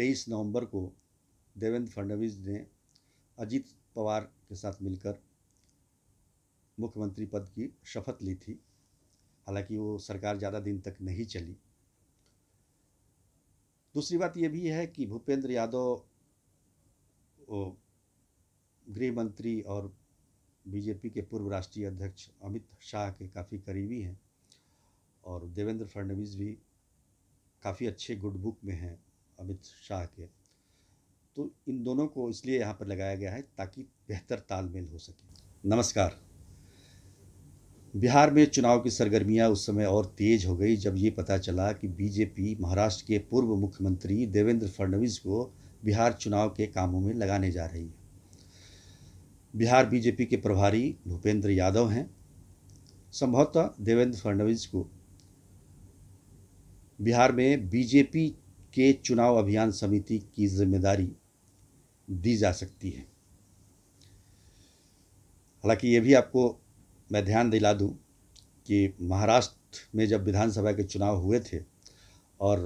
23 नवंबर को देवेंद्र फडणवीस ने अजीत पवार के साथ मिलकर मुख्यमंत्री पद की शपथ ली थी हालांकि वो सरकार ज़्यादा दिन तक नहीं चली दूसरी बात ये भी है कि भूपेंद्र यादव गृह मंत्री और बीजेपी के पूर्व राष्ट्रीय अध्यक्ष अमित शाह के काफ़ी करीबी हैं और देवेंद्र फडणवीस भी काफ़ी अच्छे गुड बुक में हैं अमित शाह के तो इन दोनों को इसलिए यहाँ पर लगाया गया है ताकि बेहतर तालमेल हो सके नमस्कार बिहार में चुनाव की सरगर्मियाँ उस समय और तेज हो गई जब ये पता चला कि बीजेपी महाराष्ट्र के पूर्व मुख्यमंत्री देवेंद्र फडणवीस को बिहार चुनाव के कामों में लगाने जा रही है बिहार बीजेपी के प्रभारी भूपेंद्र यादव हैं संभवतः देवेंद्र फडणवीस को बिहार में बीजेपी के चुनाव अभियान समिति की जिम्मेदारी दी जा सकती है हालांकि ये भी आपको मैं ध्यान दिला दूं कि महाराष्ट्र में जब विधानसभा के चुनाव हुए थे और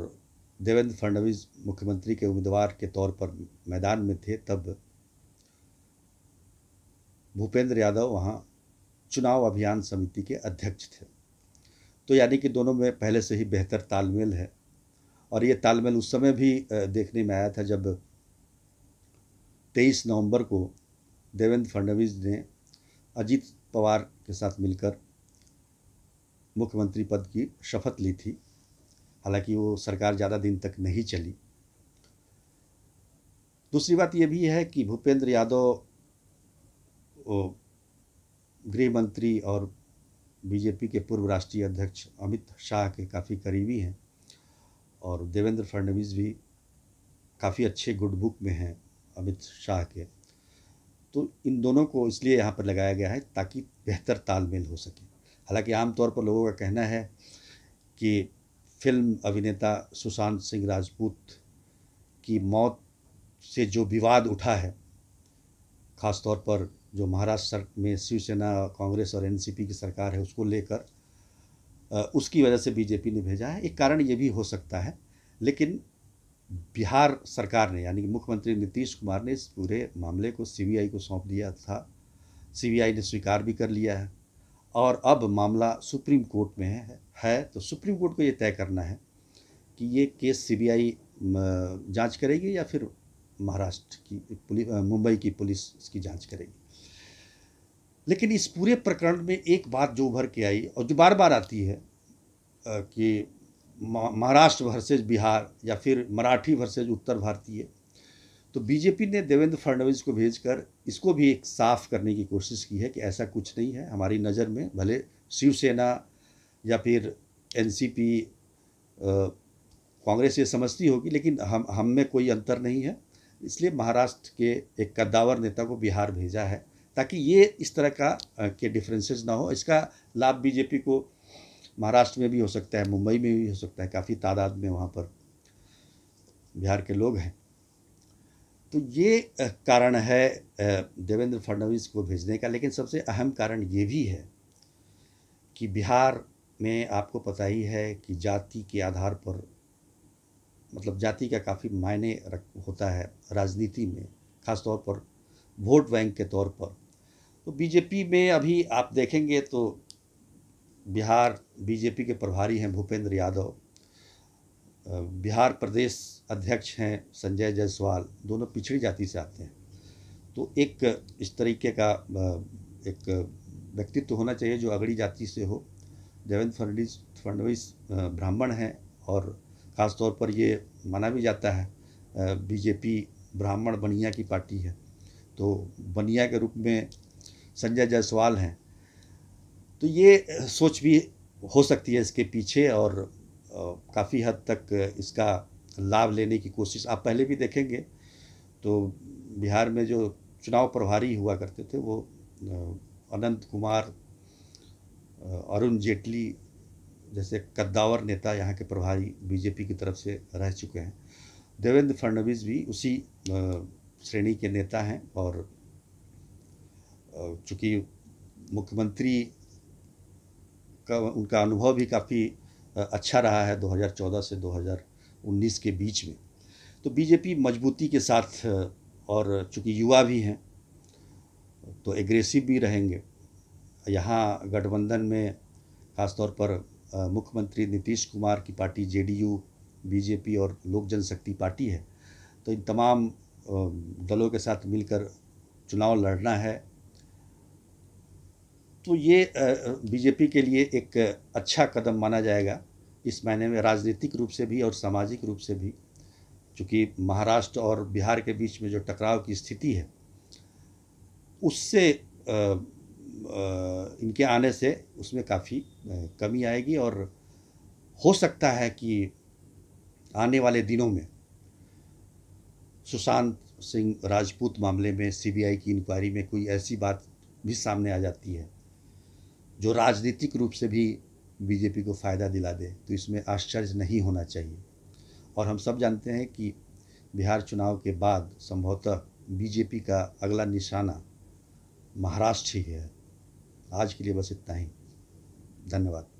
देवेंद्र फडणवीस मुख्यमंत्री के उम्मीदवार के तौर पर मैदान में थे तब भूपेंद्र यादव वहाँ चुनाव अभियान समिति के अध्यक्ष थे तो यानी कि दोनों में पहले से ही बेहतर तालमेल है और ये तालमेल उस समय भी देखने में आया था जब 23 नवंबर को देवेंद्र फडणवीस ने अजीत पवार के साथ मिलकर मुख्यमंत्री पद की शपथ ली थी हालांकि वो सरकार ज़्यादा दिन तक नहीं चली दूसरी बात ये भी है कि भूपेंद्र यादव गृह मंत्री और बीजेपी के पूर्व राष्ट्रीय अध्यक्ष अमित शाह के काफ़ी करीबी हैं और देवेंद्र फडणवीस भी काफ़ी अच्छे गुड बुक में हैं अमित शाह के तो इन दोनों को इसलिए यहाँ पर लगाया गया है ताकि बेहतर तालमेल हो सके हालांकि आमतौर पर लोगों का कहना है कि फिल्म अभिनेता सुशांत सिंह राजपूत की मौत से जो विवाद उठा है ख़ासतौर पर जो महाराष्ट्र में शिवसेना कांग्रेस और एनसीपी की सरकार है उसको लेकर उसकी वजह से बीजेपी ने भेजा है एक कारण ये भी हो सकता है लेकिन बिहार सरकार ने यानी कि मुख्यमंत्री नीतीश कुमार ने इस पूरे मामले को सीबीआई को सौंप दिया था सीबीआई ने स्वीकार भी कर लिया है और अब मामला सुप्रीम कोर्ट में है, है तो सुप्रीम कोर्ट को ये तय करना है कि ये केस सीबीआई जांच करेगी या फिर महाराष्ट्र की पुलिस मुंबई की पुलिस इसकी जांच करेगी लेकिन इस पूरे प्रकरण में एक बात जो उभर के आई और जो बार बार आती है कि महाराष्ट्र वर्सेज बिहार या फिर मराठी वर्सेज उत्तर भारतीय तो बीजेपी ने देवेंद्र फडणवीस को भेजकर इसको भी एक साफ करने की कोशिश की है कि ऐसा कुछ नहीं है हमारी नज़र में भले शिवसेना या फिर एनसीपी कांग्रेस ये समझती होगी लेकिन हम हम में कोई अंतर नहीं है इसलिए महाराष्ट्र के एक कद्दावर नेता को बिहार भेजा है ताकि ये इस तरह का के डिफरेंसेस ना हो इसका लाभ बीजेपी को महाराष्ट्र में भी हो सकता है मुंबई में भी हो सकता है काफ़ी तादाद में वहाँ पर बिहार के लोग हैं तो ये कारण है देवेंद्र फडणवीस को भेजने का लेकिन सबसे अहम कारण ये भी है कि बिहार में आपको पता ही है कि जाति के आधार पर मतलब जाति का काफ़ी मायने रख होता है राजनीति में ख़ास तौर पर वोट बैंक के तौर पर तो बीजेपी में अभी आप देखेंगे तो बिहार बीजेपी के प्रभारी हैं भूपेंद्र यादव बिहार प्रदेश अध्यक्ष हैं संजय जायसवाल दोनों पिछड़ी जाति से आते हैं तो एक इस तरीके का एक व्यक्तित्व होना चाहिए जो अगड़ी जाति से हो देवेंद्र फडणवीस फडणवीस ब्राह्मण हैं और ख़ासतौर पर ये माना भी जाता है बीजेपी ब्राह्मण बनिया की पार्टी है तो बनिया के रूप में संजय जायसवाल हैं तो ये सोच भी हो सकती है इसके पीछे और काफ़ी हद तक इसका लाभ लेने की कोशिश आप पहले भी देखेंगे तो बिहार में जो चुनाव प्रभारी हुआ करते थे वो अनंत कुमार अरुण जेटली जैसे कद्दावर नेता यहाँ के प्रभारी बीजेपी की तरफ से रह चुके हैं देवेंद्र फडणवीस भी उसी श्रेणी के नेता हैं और चूँकि मुख्यमंत्री का उनका अनुभव भी काफ़ी अच्छा रहा है 2014 से 2019 के बीच में तो बीजेपी मजबूती के साथ और चूँकि युवा भी हैं तो एग्रेसिव भी रहेंगे यहाँ गठबंधन में खासतौर पर मुख्यमंत्री नीतीश कुमार की पार्टी जेडीयू बीजेपी और लोक जनशक्ति पार्टी है तो इन तमाम दलों के साथ मिलकर चुनाव लड़ना है तो ये बीजेपी के लिए एक अच्छा कदम माना जाएगा इस मायने में राजनीतिक रूप से भी और सामाजिक रूप से भी चूँकि महाराष्ट्र और बिहार के बीच में जो टकराव की स्थिति है उससे इनके आने से उसमें काफ़ी कमी आएगी और हो सकता है कि आने वाले दिनों में सुशांत सिंह राजपूत मामले में सीबीआई की इंक्वायरी में कोई ऐसी बात भी सामने आ जाती है जो राजनीतिक रूप से भी बीजेपी को फ़ायदा दिला दे तो इसमें आश्चर्य नहीं होना चाहिए और हम सब जानते हैं कि बिहार चुनाव के बाद संभवतः बीजेपी का अगला निशाना महाराष्ट्र ही है आज के लिए बस इतना ही धन्यवाद